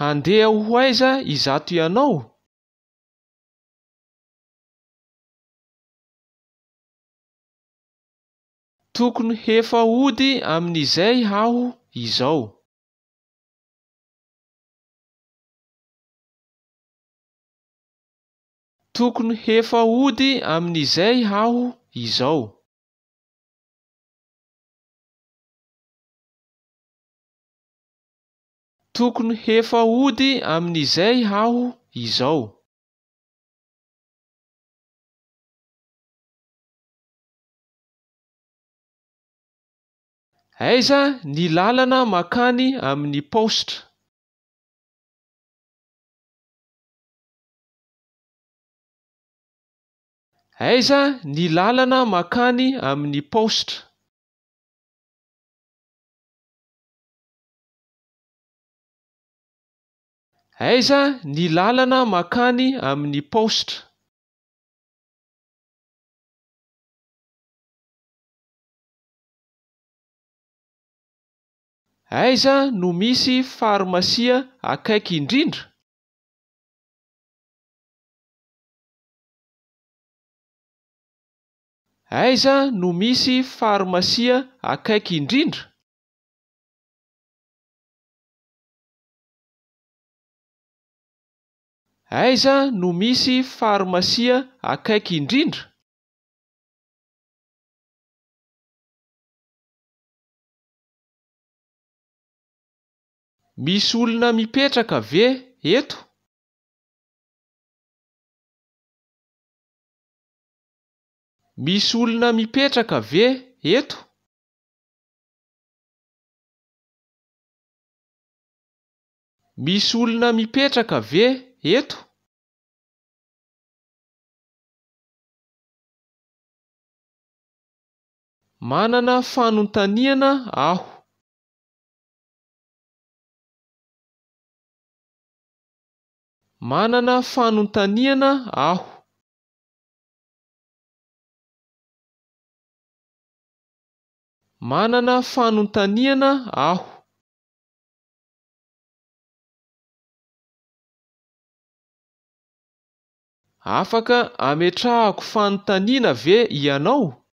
handeha hohoaiza izato ianao tokony hefa ody amin'izay haho izao tokony hefa ody amin'izay haho izao tokony efa ody amin'izay aho izao aiza ny lalana mankany amin'ny post aiza ny lalana mankany amin'ny post aiza ny lalana makany amin'ny posta aiza no misy farmasia akaiky indrindra aiza no misy farmasia akaiky indrindra aiza no misy farmasia akaiky indrindra misy olona mipetraka ave eto misy olona mipetraka ave eto misy olona mipetraka ave eto manana fanontaniana aho manana fanontaniana aho manana fanontaniana aho afaka ametrahako fanontaniana ve ianao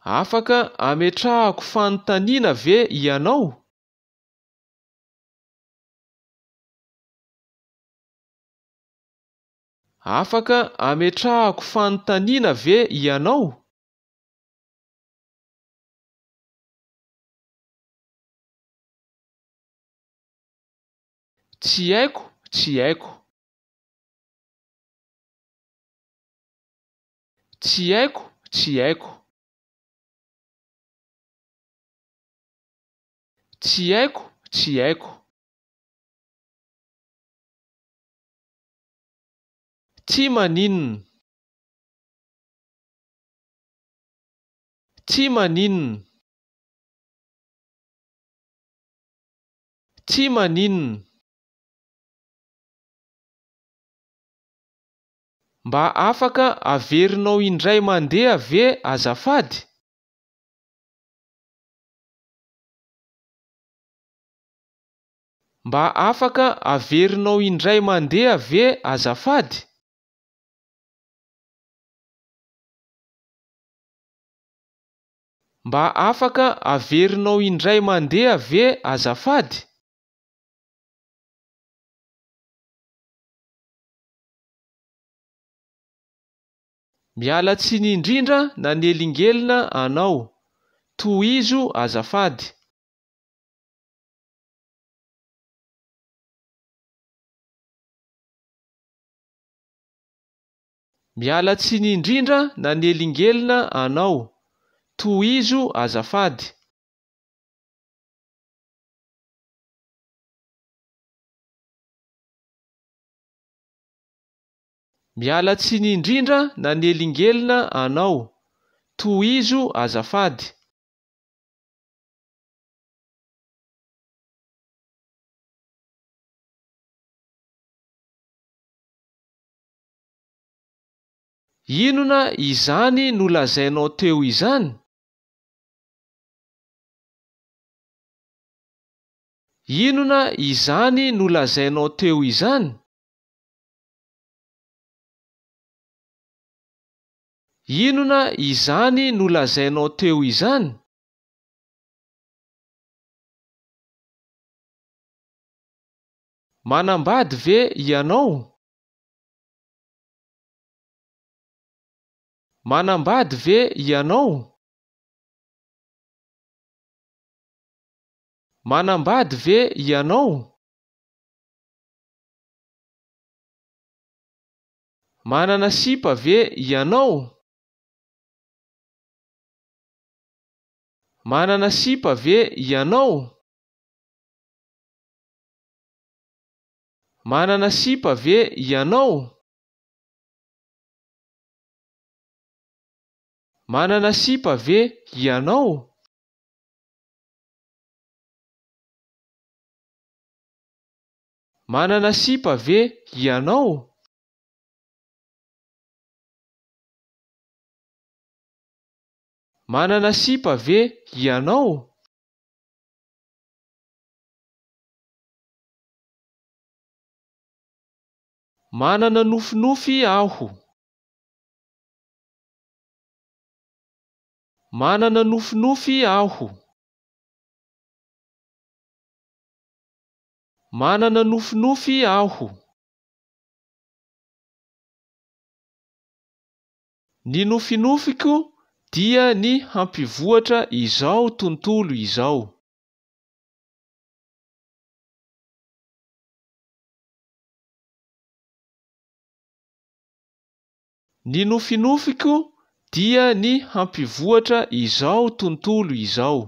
afaka ametrahako fanontaniana ve ianao afaka ametrahako fanontaniana ve ianao Diego, Diego. Diego, Diego. Diego, Diego. Timanin. Timanin. Timanin. mba afaka averinao indray mandeha ave azafady mba afaka averinao indray mandeha ave azafady mba afaka averinao indray mandeha ave azafady mialatsy ny indrindra nanyelingelina anao to izo azafady mialatsy ny indrindra nanyelingelina anao toizo azafady mialatsi ny indrindra nanelingelina anao to izo azafady inona izany no lazainao teo izany inona izany no lazainao teo izany inona izany nolazainao teo izany manambady ve ianao manambady ve ianao manambady ve ianao manana sipa ve ianao manana sipa ve ianao manana sipa ave ianao manana sipa ve ianao manana sipa ve ianao manana sipa ve ianao manana nofinofy aho manana nofinofy aho manana nofinofy aho ny nofinofiko dia ny hampivoatra izao tontolo izao ny nofinofiko dia ny hampivoatra izao tontolo izao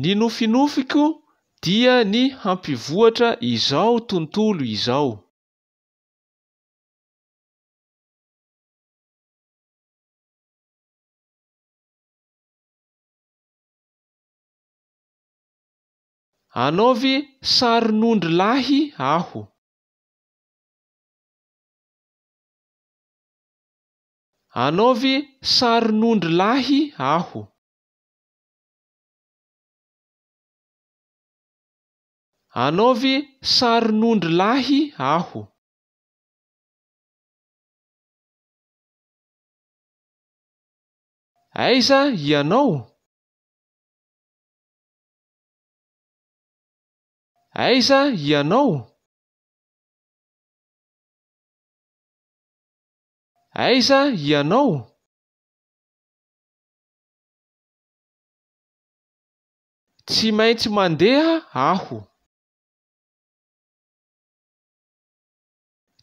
ny nofinofiko dia ny hampivoatra izao tontolo izao anaovy saronondro lahy aho anaovy saronondry lahy aho anaovy saron'ondry lahy aho aiza ianao aiza ianao aiza ianao tsy maintsy mandeha aho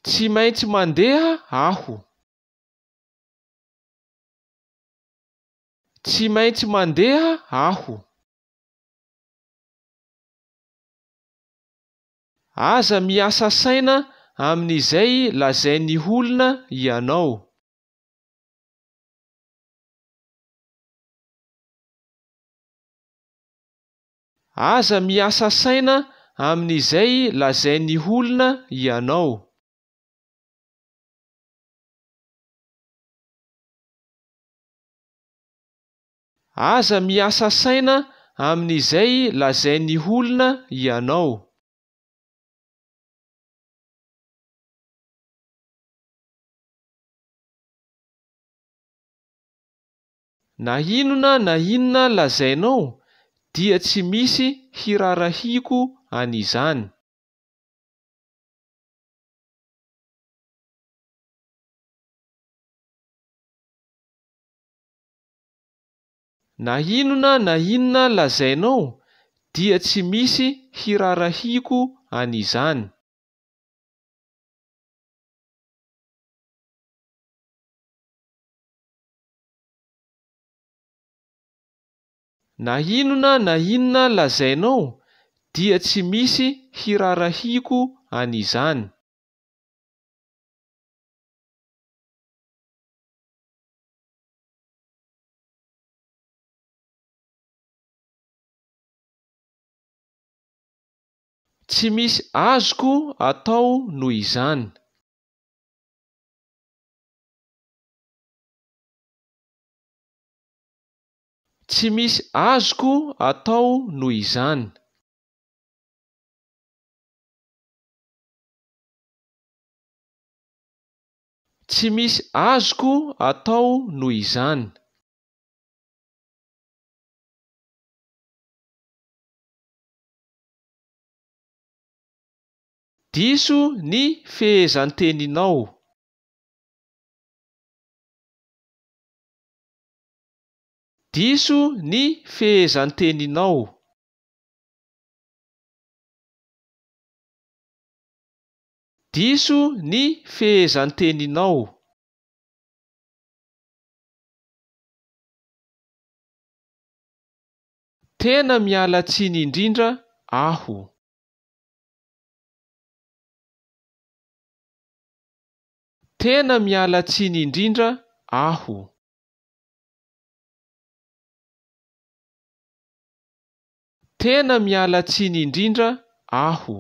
tsy maintsy mandeha aho tsy maintsy mandeha aho aza miasa saina amin'izay lazay ny holona ianao aza miasa saina amin'izay lazayny olona ianao aza miasa saina amin'izay lazain'ny olona ianao na inona na inona lazainao dia tsy misy hirarahiako anizany na inona na inona lazainao dia tsy misy hirarahiko anizany nahinona na inona lazainao dia tsy misy hirarahiko anizany tsy misy azoko atao noho izany tsy misy azoko atao noho izany tsy misy azoko atao noho izany diso ny fehezan-teninao diso ny fehezan-teninao diso ny fehezan-teninao tena mialatsin' indrindra aho tena mialatsiny indrindra aho tena mialatsiny indrindra aho